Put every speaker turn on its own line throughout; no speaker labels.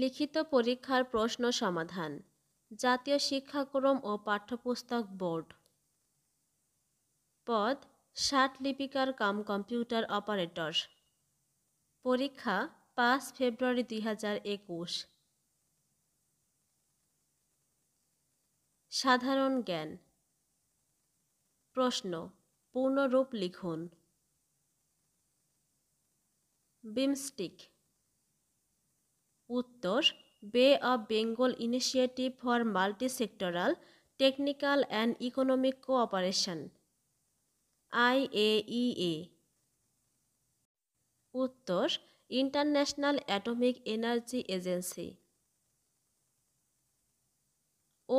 লিখিত পরীক্ষার প্রশ্ন সমাধান জাতীয় শিক্ষাক্রম ও পাঠ্যপুস্তক বোর্ড পদ ষাট লিপিকার কাম কম্পিউটার অপারেটর পরীক্ষা পাঁচ ফেব্রুয়ারি দুই হাজার একুশ সাধারণ জ্ঞান প্রশ্ন পূর্ণরূপ লিখুন বিমস্টিক উত্তর Bay of Bengal Initiative for Multi Sectoral Technical and Economic Cooperation IAEA উত্তর International Atomic Energy Agency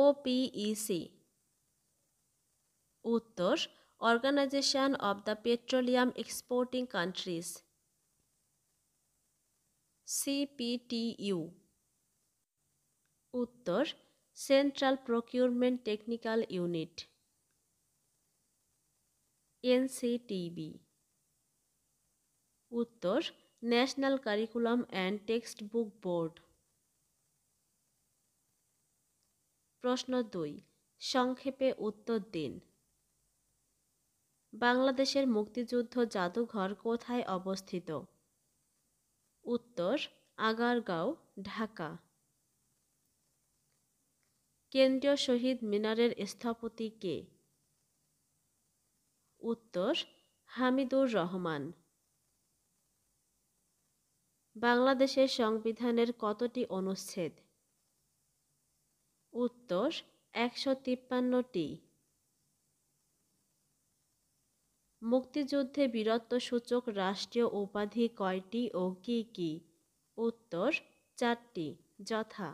OPEC উত্তর Organisation of the Petroleum Exporting Countries CPTU উত্তর Central Procurement Technical Unit NCTB উত্তর National Curriculum and Text Book Board প্রশ্ন দুই সংক্ষেপে উত্তর দিন বাংলাদেশের মুক্তিযুদ্ধ জাদুঘর কোথায় অবস্থিত উত্তর আগারগাঁও ঢাকা কেন্দ্রীয় শহীদ মিনারের স্থপতি কে উত্তর হামিদুর রহমান বাংলাদেশের সংবিধানের কতটি অনুচ্ছেদ উত্তর একশো তিপ্পান্নটি মুক্তিযুদ্ধে বীরত্বসূচক রাষ্ট্রীয় উপাধি কয়টি ও কি কি উত্তর চারটি যথা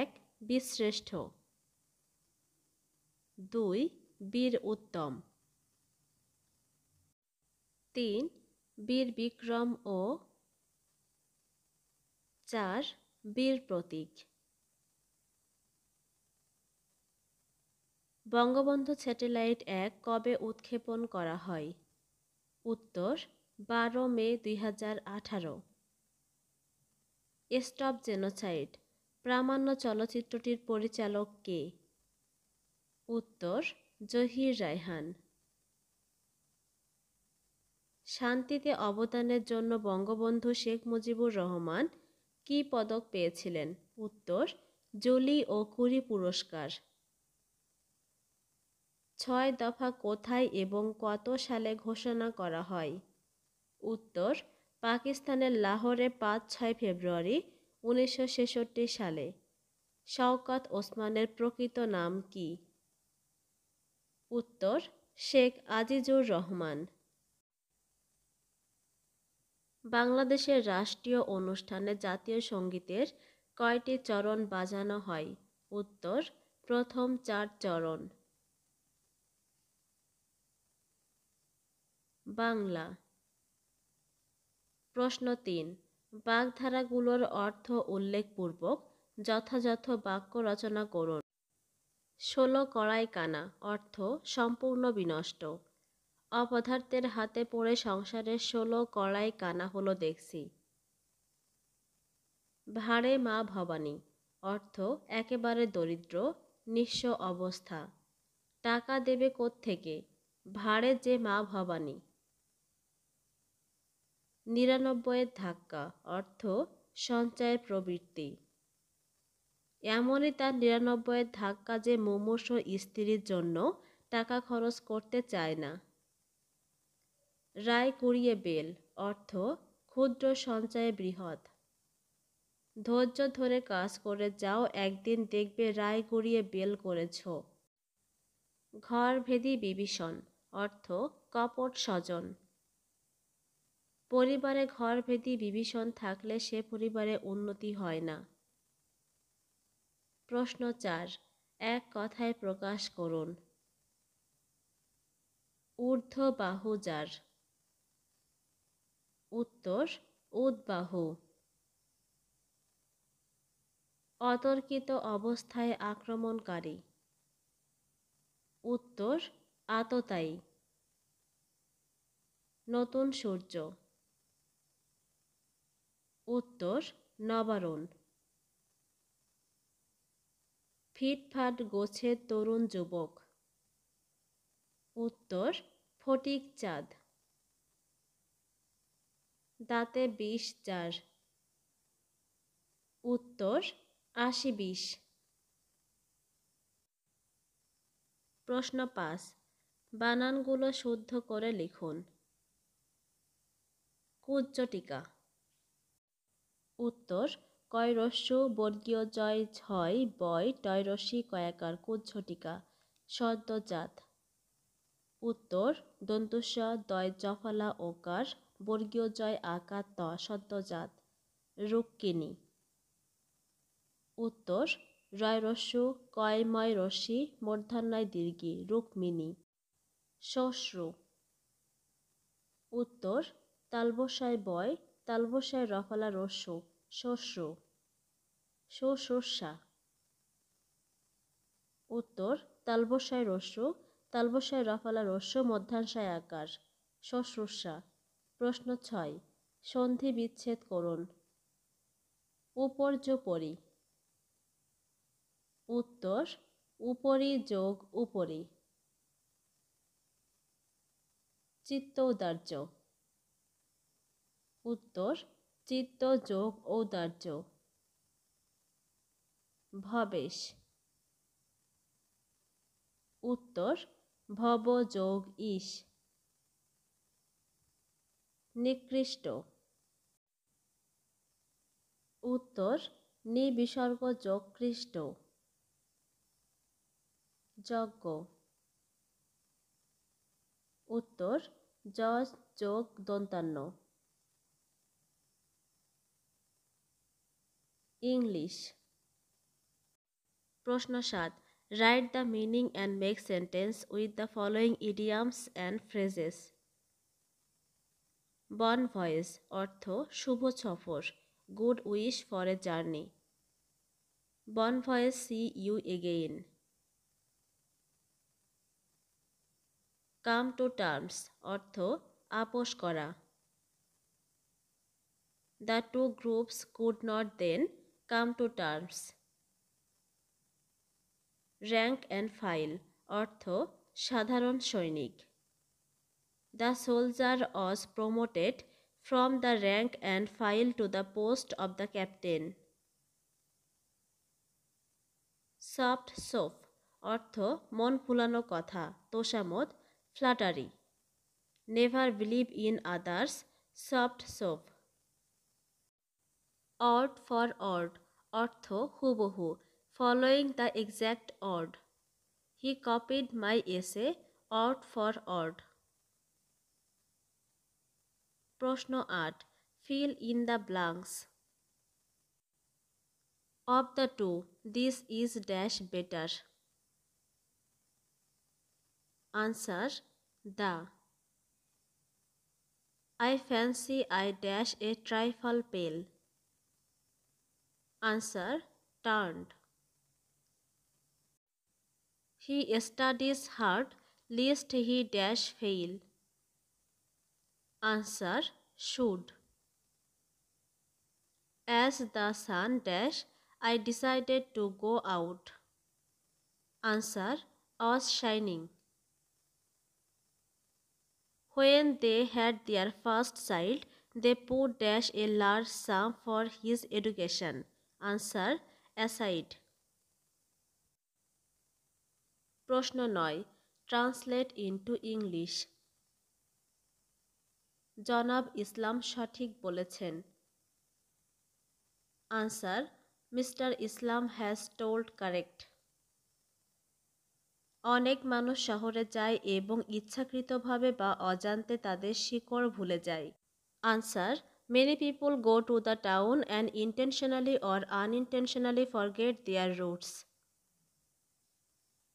এক বিশ্রেষ্ঠ দুই বীর উত্তম তিন বীর বিক্রম ও চার বীর প্রতীক বঙ্গবন্ধু স্যাটেলাইট এক কবে উৎক্ষেপণ করা হয় উত্তর বারো মে দুই হাজার আঠারো স্টপ জেনোসাইড প্রামাণ্য চলচ্চিত্রটির পরিচালক কে উত্তর জহির রায়হান শান্তিতে অবদানের জন্য বঙ্গবন্ধু শেখ মুজিবুর রহমান কি পদক পেয়েছিলেন উত্তর জলি ও কুরি পুরস্কার ছয় দফা কোথায় এবং কত সালে ঘোষণা করা হয় উত্তর পাকিস্তানের লাহোরে পাঁচ ছয় ফেব্রুয়ারি উনিশশো সালে শওকত ওসমানের প্রকৃত নাম কি উত্তর শেখ আজিজুর রহমান বাংলাদেশের রাষ্ট্রীয় অনুষ্ঠানে জাতীয় সঙ্গীতের কয়টি চরণ বাজানো হয় উত্তর প্রথম চার চরণ বাংলা প্রশ্ন তিন বাগধারাগুলোর অর্থ উল্লেখপূর্বক যথাযথ বাক্য রচনা করুন ষোলো কড়াই কানা অর্থ সম্পূর্ণ বিনষ্ট অপদার্থের হাতে পড়ে সংসারের ষোলো কড়াই কানা হলো দেখছি ভাড়ে মা ভবানী অর্থ একেবারে দরিদ্র নিঃস্ব অবস্থা টাকা দেবে থেকে ভাড়ে যে মা ভবানী নিরানব্বইয়ের ধাক্কা অর্থ সঞ্চয়ের প্রবৃত্তি এমনই তার নিরানব্বইয়ের ধাক্কা যে মুমূর্ষ স্ত্রীর জন্য টাকা খরচ করতে চায় না রায় কুড়িয়ে বেল অর্থ ক্ষুদ্র সঞ্চয়ে বৃহৎ ধৈর্য ধরে কাজ করে যাও একদিন দেখবে রায় কুড়িয়ে বেল করেছ ঘরভেদি বিভীষণ অর্থ কপট স্বজন পরিবারে ঘরভেদি বিভীষণ থাকলে সে পরিবারে উন্নতি হয় না প্রশ্ন চার এক কথায় প্রকাশ করুন ঊর্ধ্ব বাহু যার উত্তর উদ্বাহু অতর্কিত অবস্থায় আক্রমণকারী উত্তর আততায়ী নতুন সূর্য উত্তর নবারণ ফিটফাট গোছে তরুণ যুবক উত্তর ফটিক চাঁদ দাঁতে বিষ চার উত্তর আশি বিষ প্রশ্ন পাঁচ বানানগুলো শুদ্ধ করে লিখুন কুজ্জটিকা উত্তর কয়রস্য বর্গীয় জয় ছয় বয় টয়রসি কয়াকার কুজ্ঝটিকা সদ্যজাত উত্তর দন্তুস্ব দয় জফলা ওকার বর্গীয় জয় আকার ত সদ্যজাত রুক্কিনী উত্তর রয়রস্য কয়ময় রসি মূর্ধন্যয় দীর্ঘি রুক্মিণী শশ্রু উত্তর তালবসায় বয় তালবসায় রফলা রস্য শস্য শস্যা উত্তর তালবসায় রস্য তালবসায় রফলা রস্য মধ্যাংশায় আকার শস্যা প্রশ্ন ছয় সন্ধি বিচ্ছেদ করুন উপর্যপরি উত্তর উপরি যোগ উপরি উদার্য উত্তর চিত্ত যোগ ঔদার্য ভবেশ উত্তর ভব যোগ ইস নিকৃষ্ট উত্তর নিবিসর্গ যোগ খ্রিস্ট যজ্ঞ উত্তর যজ যোগ দন্তান্ন ইংলিশ প্রশ্ন সাত write the meaning and make sentence with the following idioms and phrases bon voyage অর্থ শুভ সফর good wish for a journey bon voyage see you again come to terms অর্থ আপোষ করা the two groups could not then come to terms rank and file অর্থ সাধারণ সৈনিক the soldier was promoted from the rank and file to the post of the captain soft soap অর্থ মন ফুলানো কথা তোষামত flattery never believe in others soft soap word for word অর্থ হুবহু following the exact word he copied my essay word for word প্রশ্ন আট fill in the blanks of the two this is dash better answer the I fancy I dash a trifle পেল answer turned. He studies hard lest he dash fail. Answer should. As the sun dash, I decided to go out. Answer was shining. When they had their first child, they put dash a large sum for his education. Answer aside প্রশ্ন নয় translate into English জনাব ইসলাম সঠিক বলেছেন answer mister Islam has told correct অনেক মানুষ শহরে যায় এবং ইচ্ছাকৃতভাবে বা অজান্তে তাদের শিকড় ভুলে যায় answer Many people go to the town and intentionally or unintentionally forget their roots.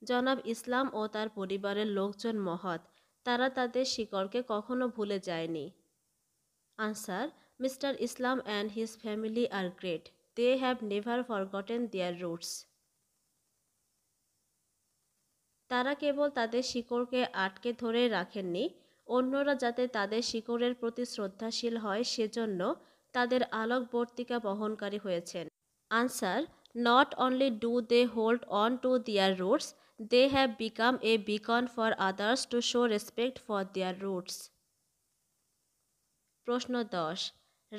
জনাব ইসলাম ও তার পরিবারের লোকজন মহৎ তারা তাদের শিকড়কে কখনো ভুলে যায়নি answer mister Islam and his family are great they have never forgotten their roots তারা কেবল তাদের শিকড়কে আটকে ধরে রাখেননি অন্যরা যাতে তাদের শিকড়ের প্রতি শ্রদ্ধাশীল হয় সেজন্য তাদের আলোকবর্তিকা বহনকারী হয়েছেন answer not only do they hold on to their roots they have become a beacon for others to show respect for their roots প্রশ্ন দশ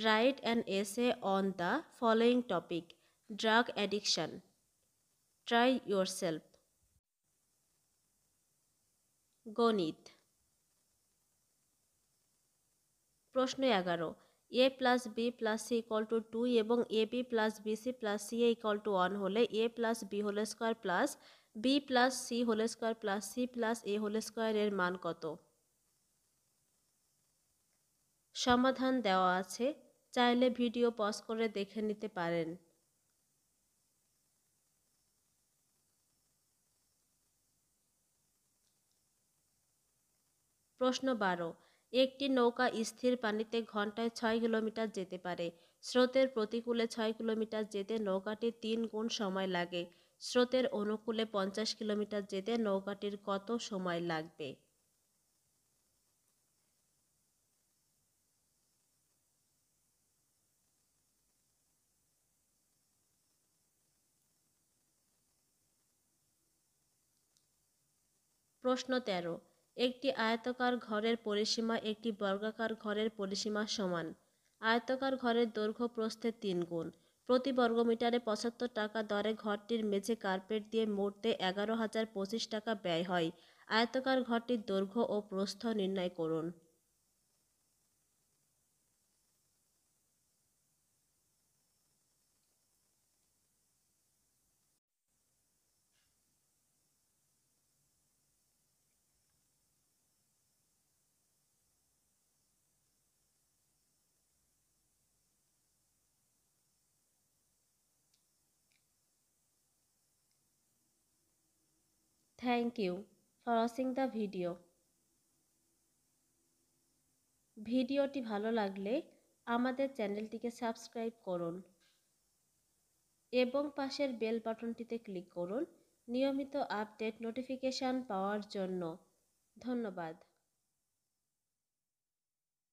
write an essay on the following topic drug addiction try yourself গণিত প্রশ্ন এগারো A plus B plus C equal to two এবং A B plus B C plus C A equal to one হলে A plus B whole square plus B plus C whole square plus C plus A whole স্কোয়ারের মান কত সমাধান দেওয়া আছে চাইলে video pause করে দেখে নিতে পারেন প্রশ্ন বারো একটি নৌকা স্থির পানিতে ঘন্টায় ছয় কিলোমিটার যেতে পারে স্রোতের প্রতিকূলে ছয় কিলোমিটার যেতে নৌকাটির তিন গুণ সময় লাগে স্রোতের অনুকূলে পঞ্চাশ কিলোমিটার যেতে নৌকাটির কত সময় লাগবে প্রশ্ন তেরো একটি আয়তাকার ঘরের পরিসীমা একটি বর্গাকার ঘরের পরিসীমা সমান আয়তাকার ঘরের দৈর্ঘ্য প্রস্থের তিন গুণ প্রতি বর্গমিটারে পঁচাত্তর টাকা দরে ঘরটির মেঝে কার্পেট দিয়ে মরতে এগারো হাজার পঁচিশ টাকা ব্যয় হয় আয়তাকার ঘরটির দৈর্ঘ্য ও প্রস্থ নির্ণয় করুন thank you for watching the video ভিডিওটি ভালো লাগলে আমাদের চ্যানেলটিকে সাবস্ক্রাইব করুন এবং পাশের বেল বাটনটিতে ক্লিক করুন নিয়মিত আপডেট নোটিফিকেশান পাওয়ার জন্য ধন্যবাদ